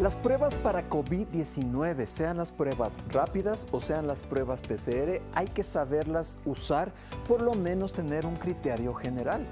Las pruebas para COVID-19, sean las pruebas rápidas o sean las pruebas PCR, hay que saberlas usar, por lo menos tener un criterio general.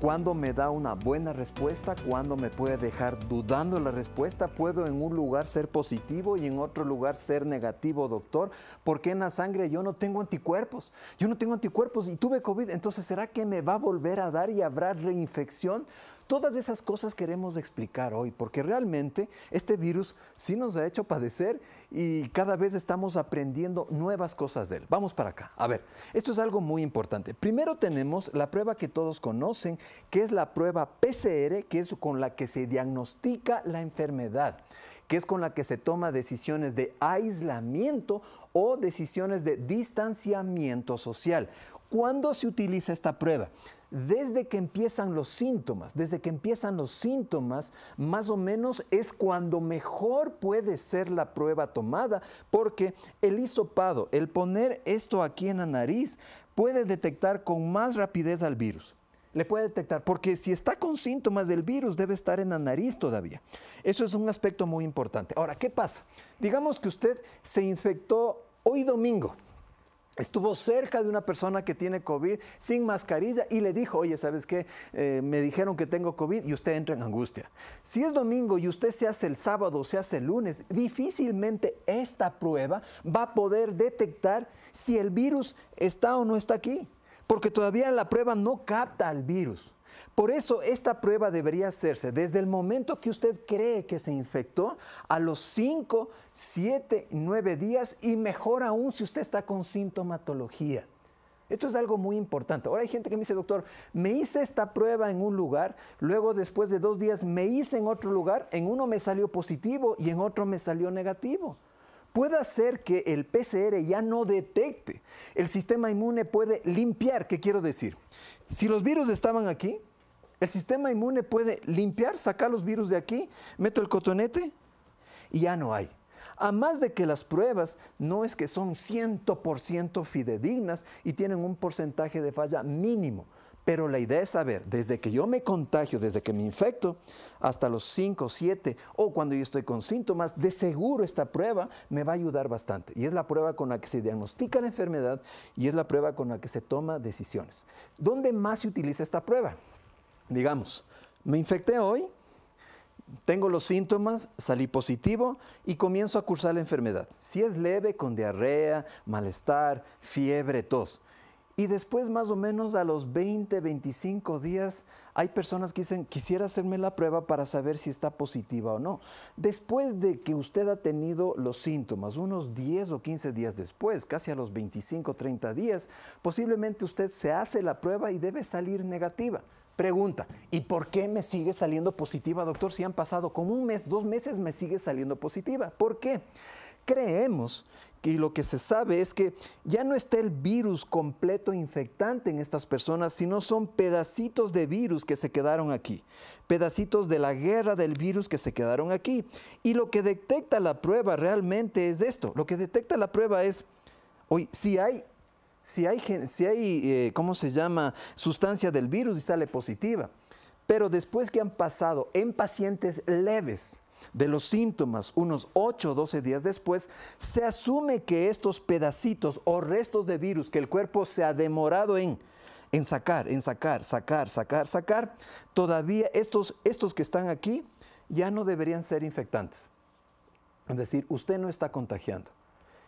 ¿Cuándo me da una buena respuesta? ¿Cuándo me puede dejar dudando la respuesta? ¿Puedo en un lugar ser positivo y en otro lugar ser negativo, doctor? Porque en la sangre yo no tengo anticuerpos? Yo no tengo anticuerpos y tuve COVID, entonces ¿será que me va a volver a dar y habrá reinfección? Todas esas cosas queremos explicar hoy, porque realmente este virus sí nos ha hecho padecer y cada vez estamos aprendiendo nuevas cosas de él. Vamos para acá. A ver, esto es algo muy importante. Primero tenemos la prueba que todos conocen, que es la prueba PCR, que es con la que se diagnostica la enfermedad que es con la que se toma decisiones de aislamiento o decisiones de distanciamiento social. ¿Cuándo se utiliza esta prueba? Desde que empiezan los síntomas, desde que empiezan los síntomas, más o menos es cuando mejor puede ser la prueba tomada, porque el hisopado, el poner esto aquí en la nariz, puede detectar con más rapidez al virus le puede detectar, porque si está con síntomas del virus debe estar en la nariz todavía. Eso es un aspecto muy importante. Ahora, ¿qué pasa? Digamos que usted se infectó hoy domingo, estuvo cerca de una persona que tiene COVID sin mascarilla y le dijo, oye, ¿sabes qué? Eh, me dijeron que tengo COVID y usted entra en angustia. Si es domingo y usted se hace el sábado o se hace el lunes, difícilmente esta prueba va a poder detectar si el virus está o no está aquí porque todavía la prueba no capta al virus. Por eso esta prueba debería hacerse desde el momento que usted cree que se infectó a los 5, 7, 9 días y mejor aún si usted está con sintomatología. Esto es algo muy importante. Ahora hay gente que me dice, doctor, me hice esta prueba en un lugar, luego después de dos días me hice en otro lugar, en uno me salió positivo y en otro me salió negativo puede ser que el PCR ya no detecte. El sistema inmune puede limpiar. ¿Qué quiero decir? Si los virus estaban aquí, el sistema inmune puede limpiar, sacar los virus de aquí, meto el cotonete y ya no hay. A más de que las pruebas no es que son 100% fidedignas y tienen un porcentaje de falla mínimo. Pero la idea es saber, desde que yo me contagio, desde que me infecto, hasta los 5, 7 o cuando yo estoy con síntomas, de seguro esta prueba me va a ayudar bastante. Y es la prueba con la que se diagnostica la enfermedad y es la prueba con la que se toma decisiones. ¿Dónde más se utiliza esta prueba? Digamos, me infecté hoy, tengo los síntomas, salí positivo y comienzo a cursar la enfermedad. Si es leve, con diarrea, malestar, fiebre, tos. Y después, más o menos a los 20, 25 días, hay personas que dicen, quisiera hacerme la prueba para saber si está positiva o no. Después de que usted ha tenido los síntomas, unos 10 o 15 días después, casi a los 25, 30 días, posiblemente usted se hace la prueba y debe salir negativa. Pregunta, ¿y por qué me sigue saliendo positiva, doctor? Si han pasado como un mes, dos meses, me sigue saliendo positiva. ¿Por qué? Creemos que lo que se sabe es que ya no está el virus completo infectante en estas personas, sino son pedacitos de virus que se quedaron aquí, pedacitos de la guerra del virus que se quedaron aquí. Y lo que detecta la prueba realmente es esto, lo que detecta la prueba es, hoy, si hay, si hay, si hay eh, ¿cómo se llama?, sustancia del virus y sale positiva, pero después que han pasado en pacientes leves, de los síntomas, unos 8 o 12 días después, se asume que estos pedacitos o restos de virus que el cuerpo se ha demorado en, en sacar, en sacar, sacar, sacar, sacar, todavía estos que están aquí ya no deberían ser infectantes. Es decir, usted no está contagiando.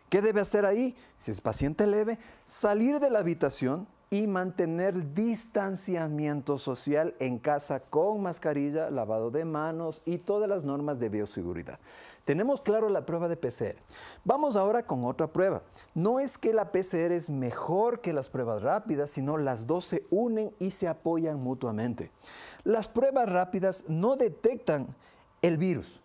¿Qué debe hacer ahí? Si es paciente leve, salir de la habitación, y mantener distanciamiento social en casa con mascarilla, lavado de manos y todas las normas de bioseguridad. Tenemos claro la prueba de PCR. Vamos ahora con otra prueba. No es que la PCR es mejor que las pruebas rápidas, sino las dos se unen y se apoyan mutuamente. Las pruebas rápidas no detectan el virus,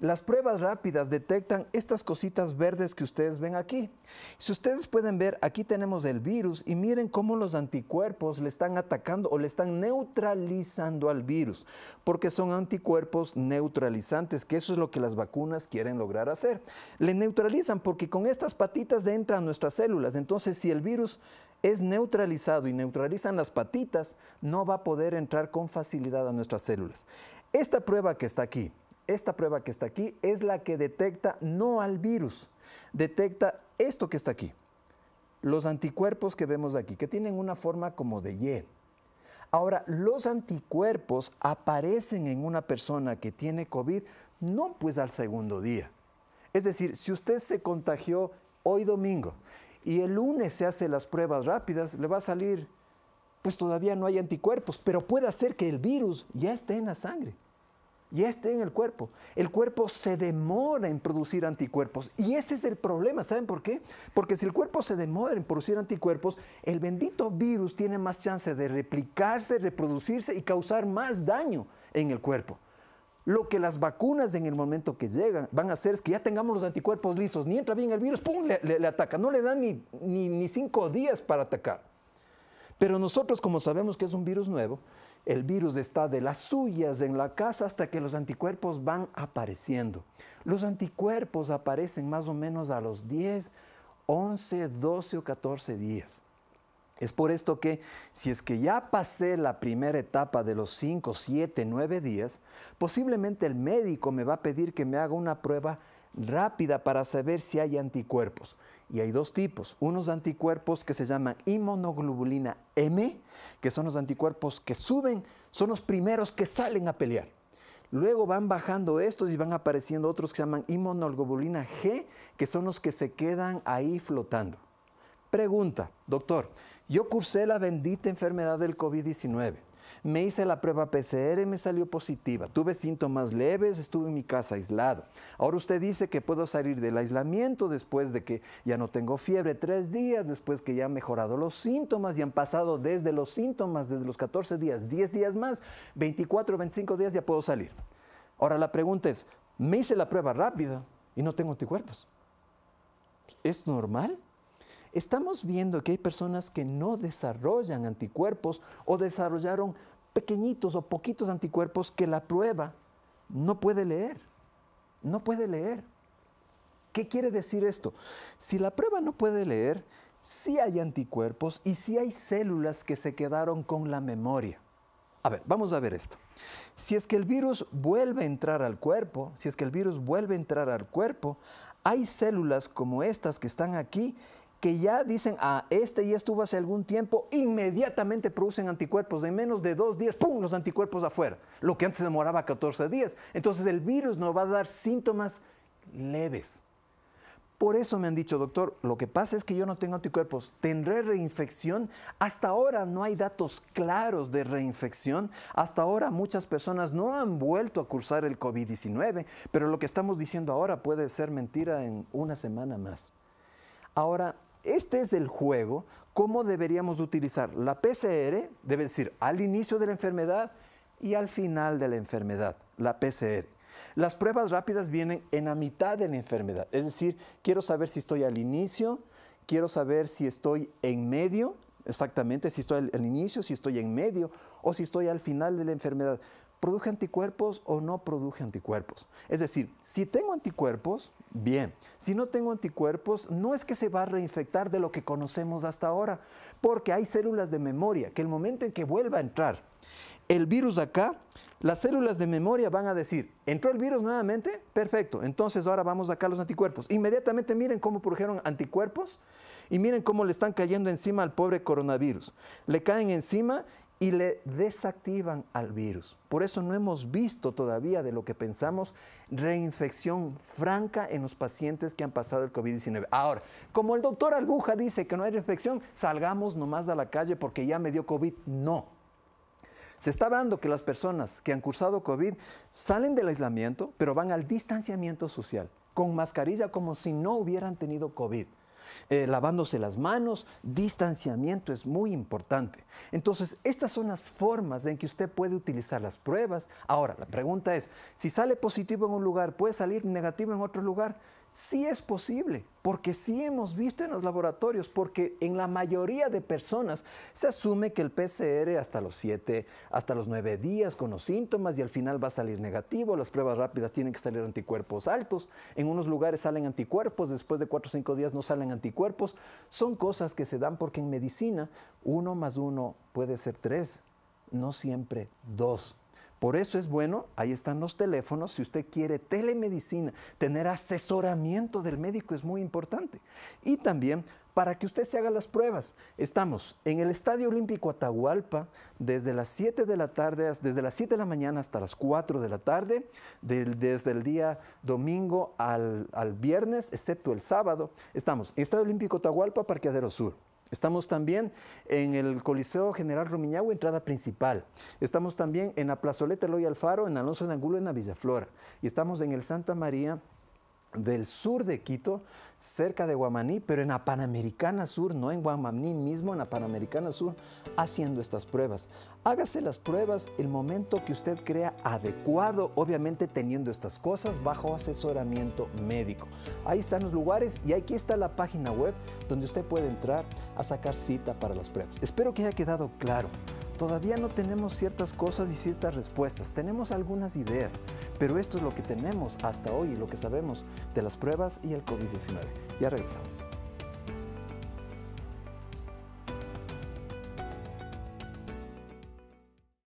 las pruebas rápidas detectan estas cositas verdes que ustedes ven aquí. Si ustedes pueden ver, aquí tenemos el virus y miren cómo los anticuerpos le están atacando o le están neutralizando al virus, porque son anticuerpos neutralizantes, que eso es lo que las vacunas quieren lograr hacer. Le neutralizan porque con estas patitas entran nuestras células. Entonces, si el virus es neutralizado y neutralizan las patitas, no va a poder entrar con facilidad a nuestras células. Esta prueba que está aquí, esta prueba que está aquí es la que detecta no al virus, detecta esto que está aquí, los anticuerpos que vemos aquí, que tienen una forma como de Y. Ahora, los anticuerpos aparecen en una persona que tiene COVID no pues al segundo día. Es decir, si usted se contagió hoy domingo y el lunes se hace las pruebas rápidas, le va a salir, pues todavía no hay anticuerpos, pero puede hacer que el virus ya esté en la sangre y esté en el cuerpo. El cuerpo se demora en producir anticuerpos y ese es el problema. ¿Saben por qué? Porque si el cuerpo se demora en producir anticuerpos, el bendito virus tiene más chance de replicarse, reproducirse y causar más daño en el cuerpo. Lo que las vacunas en el momento que llegan van a hacer es que ya tengamos los anticuerpos listos, ni entra bien el virus, ¡pum! le, ataca. No le dan ni, ni, ni cinco días para atacar. Pero nosotros, como sabemos que es un virus nuevo, el virus está de las suyas en la casa hasta que los anticuerpos van apareciendo. Los anticuerpos aparecen más o menos a los 10, 11, 12 o 14 días. Es por esto que si es que ya pasé la primera etapa de los 5, 7, 9 días, posiblemente el médico me va a pedir que me haga una prueba rápida para saber si hay anticuerpos. Y hay dos tipos, unos anticuerpos que se llaman inmunoglobulina M, que son los anticuerpos que suben, son los primeros que salen a pelear. Luego van bajando estos y van apareciendo otros que se llaman inmunoglobulina G, que son los que se quedan ahí flotando. Pregunta, doctor, yo cursé la bendita enfermedad del COVID-19. Me hice la prueba PCR y me salió positiva. Tuve síntomas leves, estuve en mi casa aislado. Ahora usted dice que puedo salir del aislamiento después de que ya no tengo fiebre, tres días después que ya han mejorado los síntomas y han pasado desde los síntomas, desde los 14 días, 10 días más, 24, 25 días ya puedo salir. Ahora la pregunta es, me hice la prueba rápida y no tengo anticuerpos. ¿Es normal? estamos viendo que hay personas que no desarrollan anticuerpos o desarrollaron pequeñitos o poquitos anticuerpos que la prueba no puede leer. No puede leer. ¿Qué quiere decir esto? Si la prueba no puede leer, sí hay anticuerpos y sí hay células que se quedaron con la memoria. A ver, vamos a ver esto. Si es que el virus vuelve a entrar al cuerpo, si es que el virus vuelve a entrar al cuerpo, hay células como estas que están aquí que ya dicen, ah, este ya estuvo hace algún tiempo, inmediatamente producen anticuerpos. En menos de dos días, ¡pum!, los anticuerpos afuera. Lo que antes demoraba 14 días. Entonces el virus nos va a dar síntomas leves. Por eso me han dicho, doctor, lo que pasa es que yo no tengo anticuerpos, tendré reinfección. Hasta ahora no hay datos claros de reinfección. Hasta ahora muchas personas no han vuelto a cursar el COVID-19, pero lo que estamos diciendo ahora puede ser mentira en una semana más. Ahora, este es el juego, cómo deberíamos utilizar la PCR, debe decir, al inicio de la enfermedad y al final de la enfermedad, la PCR. Las pruebas rápidas vienen en la mitad de la enfermedad, es decir, quiero saber si estoy al inicio, quiero saber si estoy en medio, exactamente, si estoy al inicio, si estoy en medio o si estoy al final de la enfermedad. ¿Produje anticuerpos o no produce anticuerpos? Es decir, si tengo anticuerpos, bien. Si no tengo anticuerpos, no es que se va a reinfectar de lo que conocemos hasta ahora, porque hay células de memoria que el momento en que vuelva a entrar el virus acá, las células de memoria van a decir, entró el virus nuevamente, perfecto, entonces ahora vamos acá los anticuerpos. Inmediatamente miren cómo produjeron anticuerpos y miren cómo le están cayendo encima al pobre coronavirus. Le caen encima y le desactivan al virus. Por eso no hemos visto todavía de lo que pensamos reinfección franca en los pacientes que han pasado el COVID-19. Ahora, como el doctor Albuja dice que no hay reinfección, salgamos nomás a la calle porque ya me dio COVID. No. Se está hablando que las personas que han cursado COVID salen del aislamiento, pero van al distanciamiento social, con mascarilla como si no hubieran tenido COVID. Eh, lavándose las manos, distanciamiento es muy importante. Entonces, estas son las formas en que usted puede utilizar las pruebas. Ahora, la pregunta es, si sale positivo en un lugar, ¿puede salir negativo en otro lugar? Sí es posible, porque sí hemos visto en los laboratorios, porque en la mayoría de personas se asume que el PCR hasta los 7, hasta los 9 días con los síntomas y al final va a salir negativo, las pruebas rápidas tienen que salir anticuerpos altos, en unos lugares salen anticuerpos, después de 4 o 5 días no salen anticuerpos, son cosas que se dan porque en medicina uno más uno puede ser tres, no siempre dos. Por eso es bueno, ahí están los teléfonos, si usted quiere telemedicina, tener asesoramiento del médico es muy importante. Y también para que usted se haga las pruebas. Estamos en el Estadio Olímpico Atahualpa desde las 7 de la tarde, desde las 7 de la mañana hasta las 4 de la tarde, desde el día domingo al, al, viernes, excepto el sábado. Estamos en Estadio Olímpico Atahualpa, Parqueadero Sur. Estamos también en el Coliseo General Rumiñahui, entrada principal. Estamos también en la Plazoleta Eloy Alfaro, en Alonso de Angulo, en la Villaflora. Y estamos en el Santa María del sur de Quito, cerca de Guamaní, pero en la Panamericana Sur, no en Guamaní mismo, en la Panamericana Sur, haciendo estas pruebas. Hágase las pruebas el momento que usted crea adecuado, obviamente teniendo estas cosas bajo asesoramiento médico. Ahí están los lugares y aquí está la página web donde usted puede entrar a sacar cita para las pruebas. Espero que haya quedado claro todavía no tenemos ciertas cosas y ciertas respuestas. Tenemos algunas ideas, pero esto es lo que tenemos hasta hoy y lo que sabemos de las pruebas y el COVID-19. Ya regresamos.